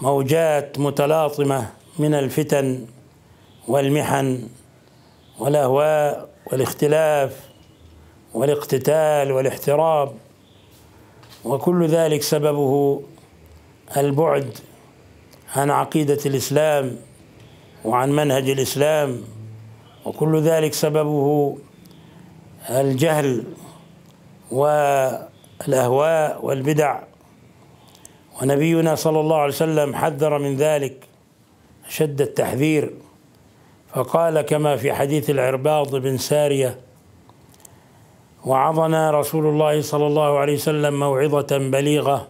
موجات متلاطمة من الفتن والمحن والأهواء والاختلاف والاقتتال والاحتراب وكل ذلك سببه البعد عن عقيدة الإسلام وعن منهج الإسلام وكل ذلك سببه الجهل والأهواء والبدع ونبينا صلى الله عليه وسلم حذر من ذلك أشد التحذير فقال كما في حديث العرباض بن سارية وعظنا رسول الله صلى الله عليه وسلم موعظة بليغة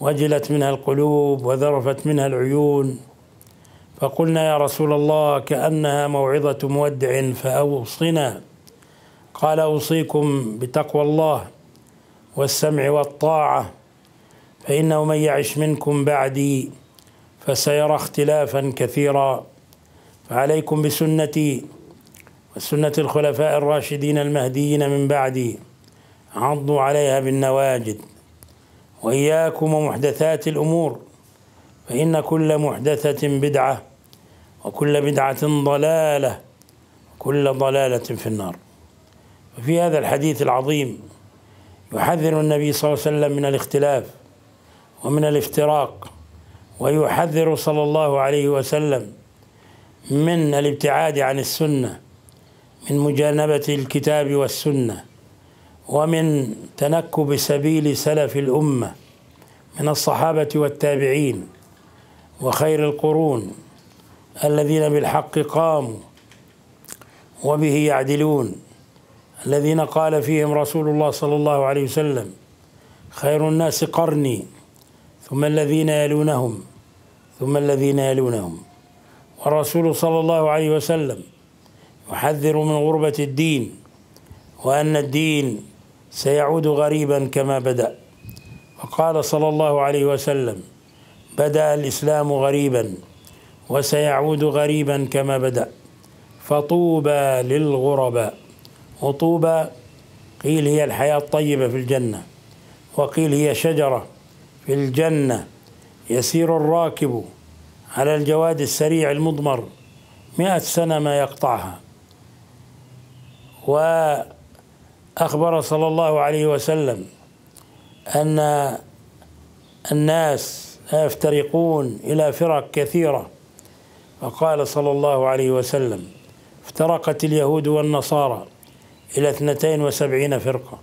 وجلت منها القلوب وذرفت منها العيون فقلنا يا رسول الله كأنها موعظة مودع فأوصنا قال أوصيكم بتقوى الله والسمع والطاعة فإنه من يعش منكم بعدي فسيرى اختلافا كثيرا فعليكم بسنتي وسنة الخلفاء الراشدين المهديين من بعدي عضوا عليها بالنواجد وإياكم ومحدثات الأمور فإن كل محدثة بدعة وكل بدعة ضلالة وكل ضلالة في النار وفي هذا الحديث العظيم يحذر النبي صلى الله عليه وسلم من الاختلاف ومن الافتراق ويحذر صلى الله عليه وسلم من الابتعاد عن السنه من مجانبه الكتاب والسنه ومن تنكب سبيل سلف الامه من الصحابه والتابعين وخير القرون الذين بالحق قاموا وبه يعدلون الذين قال فيهم رسول الله صلى الله عليه وسلم خير الناس قرني ثم الذين يلونهم ثم الذين يلونهم والرسول صلى الله عليه وسلم يحذر من غربة الدين وأن الدين سيعود غريبا كما بدأ وقال صلى الله عليه وسلم بدأ الإسلام غريبا وسيعود غريبا كما بدأ فطوبى للغرباء وطوبى قيل هي الحياة الطيبة في الجنة وقيل هي شجرة في الجنة يسير الراكب على الجواد السريع المضمر مئة سنة ما يقطعها وأخبر صلى الله عليه وسلم أن الناس يفترقون إلى فرق كثيرة فقال صلى الله عليه وسلم افترقت اليهود والنصارى إلى اثنتين وسبعين فرقة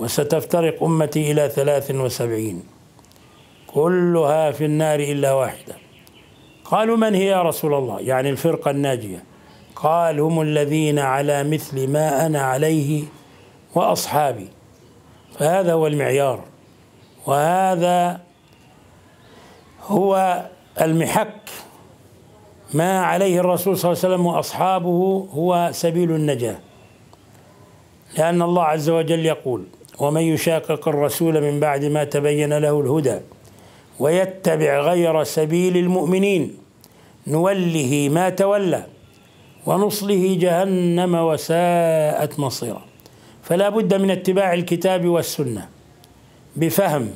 وستفترق أمتي إلى ثلاث وسبعين كلها في النار إلا واحدة قالوا من هي يا رسول الله يعني الفرقة الناجية قال هم الذين على مثل ما أنا عليه وأصحابي فهذا هو المعيار وهذا هو المحك ما عليه الرسول صلى الله عليه وسلم واصحابه هو سبيل النجاه لان الله عز وجل يقول ومن يشاقق الرسول من بعد ما تبين له الهدى ويتبع غير سبيل المؤمنين نوله ما تولى ونصله جهنم وساءت مصيرا فلا بد من اتباع الكتاب والسنه بفهم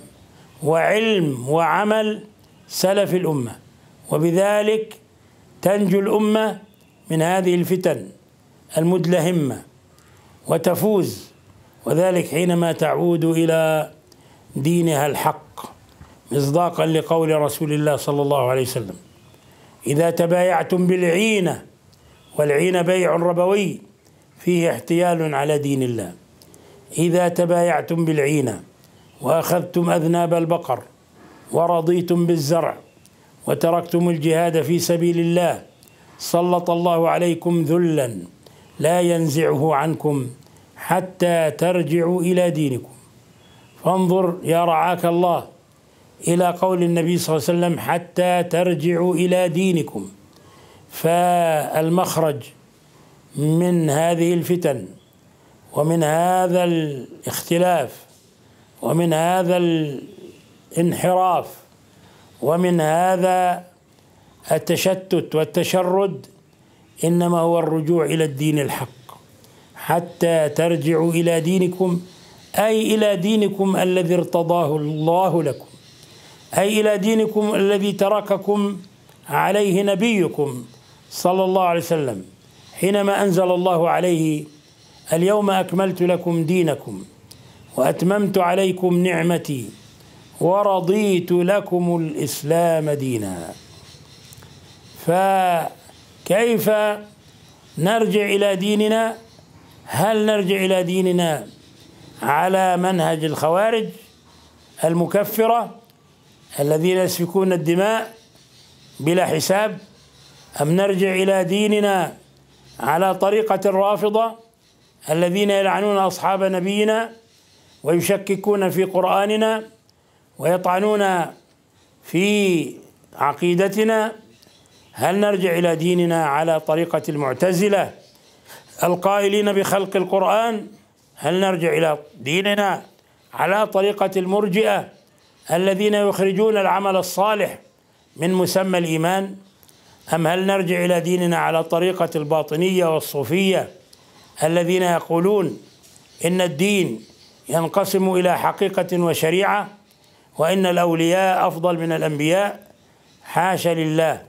وعلم وعمل سلف الامه وبذلك تنجو الامه من هذه الفتن المدلهمه وتفوز وذلك حينما تعود الى دينها الحق مصداقا لقول رسول الله صلى الله عليه وسلم إذا تبايعتم بالعينة والعينة بيع ربوي فيه احتيال على دين الله إذا تبايعتم بالعينة وأخذتم أذناب البقر ورضيتم بالزرع وتركتم الجهاد في سبيل الله سلط الله عليكم ذلا لا ينزعه عنكم حتى ترجعوا إلى دينكم فانظر يا رعاك الله إلى قول النبي صلى الله عليه وسلم حتى ترجعوا إلى دينكم فالمخرج من هذه الفتن ومن هذا الاختلاف ومن هذا الانحراف ومن هذا التشتت والتشرد انما هو الرجوع الى الدين الحق حتى ترجعوا الى دينكم اي الى دينكم الذي ارتضاه الله لكم أي إلى دينكم الذي ترككم عليه نبيكم صلى الله عليه وسلم حينما أنزل الله عليه اليوم أكملت لكم دينكم وأتممت عليكم نعمتي ورضيت لكم الإسلام دينا فكيف نرجع إلى ديننا هل نرجع إلى ديننا على منهج الخوارج المكفرة الذين يسفكون الدماء بلا حساب أم نرجع إلى ديننا على طريقة الرافضة الذين يلعنون أصحاب نبينا ويشككون في قرآننا ويطعنون في عقيدتنا هل نرجع إلى ديننا على طريقة المعتزلة القائلين بخلق القرآن هل نرجع إلى ديننا على طريقة المرجئة الذين يخرجون العمل الصالح من مسمى الإيمان أم هل نرجع إلى ديننا على طريقه الباطنية والصوفية الذين يقولون إن الدين ينقسم إلى حقيقة وشريعة وإن الأولياء أفضل من الأنبياء حاشا لله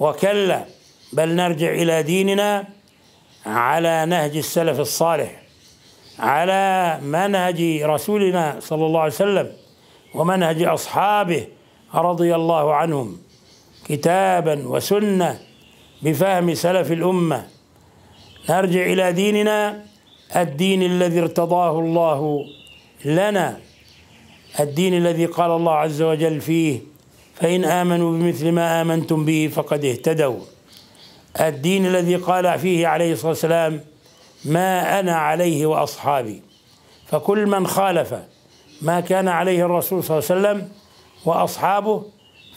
وكلا بل نرجع إلى ديننا على نهج السلف الصالح على منهج رسولنا صلى الله عليه وسلم ومنهج أصحابه رضي الله عنهم كتابا وسنة بفهم سلف الأمة نرجع إلى ديننا الدين الذي ارتضاه الله لنا الدين الذي قال الله عز وجل فيه فإن آمنوا بمثل ما آمنتم به فقد اهتدوا الدين الذي قال فيه عليه الصلاة والسلام ما أنا عليه وأصحابي فكل من خالف ما كان عليه الرسول صلى الله عليه وسلم واصحابه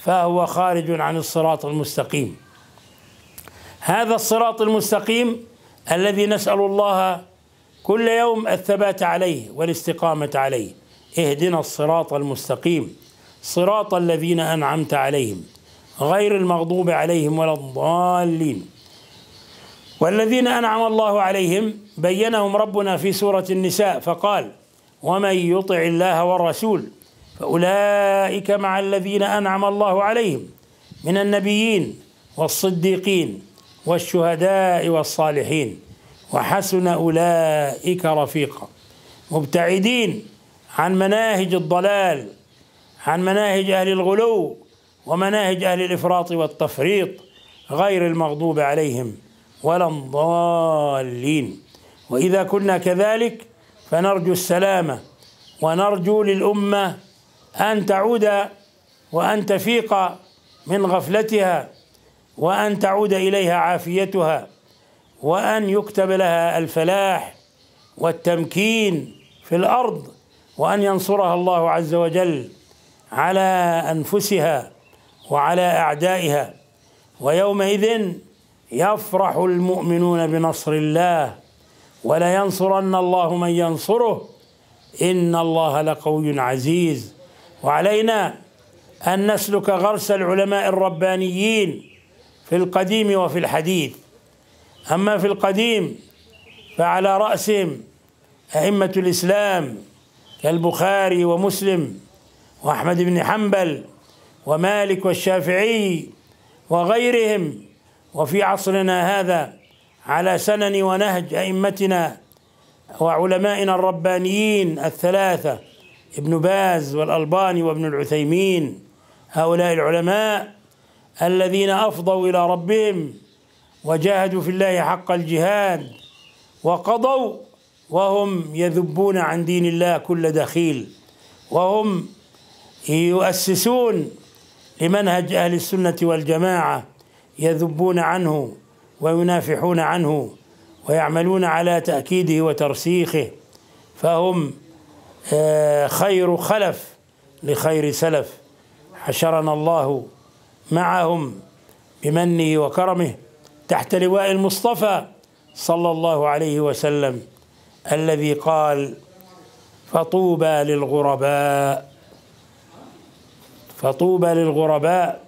فهو خارج عن الصراط المستقيم هذا الصراط المستقيم الذي نسال الله كل يوم الثبات عليه والاستقامه عليه اهدنا الصراط المستقيم صراط الذين انعمت عليهم غير المغضوب عليهم ولا الضالين والذين انعم الله عليهم بينهم ربنا في سوره النساء فقال ومن يطع الله والرسول فأولئك مع الذين أنعم الله عليهم من النبيين والصديقين والشهداء والصالحين وحسن أولئك رفيقا مبتعدين عن مناهج الضلال عن مناهج أهل الغلو ومناهج أهل الإفراط والتفريط غير المغضوب عليهم ولا الضالين وإذا كنا كذلك فنرجو السلامه ونرجو للامه ان تعود وان تفيق من غفلتها وان تعود اليها عافيتها وان يكتب لها الفلاح والتمكين في الارض وان ينصرها الله عز وجل على انفسها وعلى اعدائها ويومئذ يفرح المؤمنون بنصر الله ولينصرن الله من ينصره إن الله لقوي عزيز وعلينا أن نسلك غرس العلماء الربانيين في القديم وفي الحديث أما في القديم فعلى رأسهم أئمة الإسلام كالبخاري ومسلم وأحمد بن حنبل ومالك والشافعي وغيرهم وفي عصرنا هذا على سنن ونهج أئمتنا وعلمائنا الربانيين الثلاثة ابن باز والألباني وابن العثيمين هؤلاء العلماء الذين أفضوا إلى ربهم وجاهدوا في الله حق الجهاد وقضوا وهم يذبون عن دين الله كل دخيل وهم يؤسسون لمنهج أهل السنة والجماعة يذبون عنه وينافحون عنه ويعملون على تأكيده وترسيخه فهم آه، خير خلف لخير سلف حشرنا الله معهم بمنه وكرمه تحت لواء المصطفى صلى الله عليه وسلم الذي قال فطوبى للغرباء فطوبى للغرباء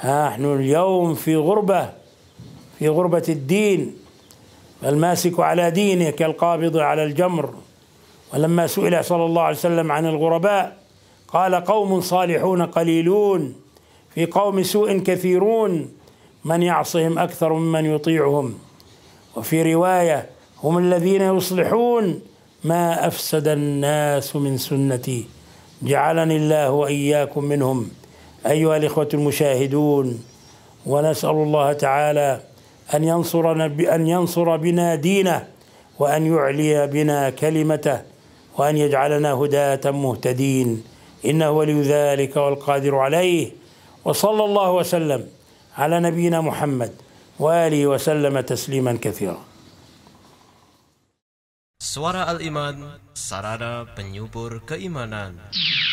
ها نحن اليوم في غربه في غربة الدين فالماسك على دينه كالقابض على الجمر ولما سئل صلى الله عليه وسلم عن الغرباء قال قوم صالحون قليلون في قوم سوء كثيرون من يعصهم أكثر ممن يطيعهم وفي رواية هم الذين يصلحون ما أفسد الناس من سنتي جعلني الله وإياكم منهم أيها الإخوة المشاهدون ونسأل الله تعالى أن ينصرنا بأن ينصر بنا دينه وأن يعلي بنا كلمته وأن يجعلنا هداة مهتدين إنه ولي ذلك والقادر عليه وصلى الله وسلم على نبينا محمد وآله وسلم تسليما كثيرا Suara Al-Iman, sarana penyubur keimanan.